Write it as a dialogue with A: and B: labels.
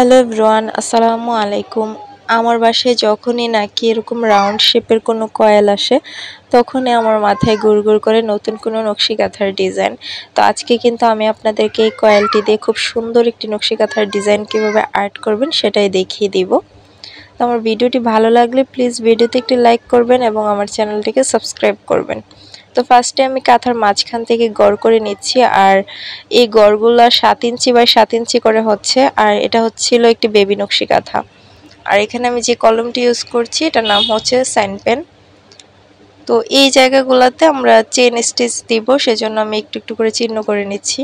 A: hello everyone আসসালামু আলাইকুম আমার বাসায় যখনই নাকি এরকম রাউন্ড শেপের কোনো কয়েল আসে তখনই আমার মাথায় গুড় গুড় করে নতুন কোনো নকশি কাঁথার ডিজাইন তো আজকে কিন্তু আমি আপনাদেরকে এই কয়েলটি দিয়ে খুব সুন্দর একটি নকশি কাঁথার ডিজাইন কীভাবে আর্ট করবেন সেটাই দেখিয়ে দিব তো আমার ভিডিওটি ভালো লাগলে প্লিজ ভিডিওতে একটি লাইক করবেন এবং আমার চ্যানেলটিকে সাবস্ক্রাইব করবেন তো ফার্স্টে আমি কাঁথার মাঝখান থেকে গড় করে নিচ্ছি আর এই গড়গুলো সাত ইঞ্চি বাই সাত ইঞ্চি করে হচ্ছে আর এটা হচ্ছিল একটি বেবি নকশি কাঁথা আর এখানে আমি যে কলমটি ইউজ করছি এটার নাম হচ্ছে সাইন পেন তো এই জায়গাগুলোতে আমরা চেন স্টিচ দিব সেজন্য আমি একটু একটু করে চিহ্ন করে নিচ্ছি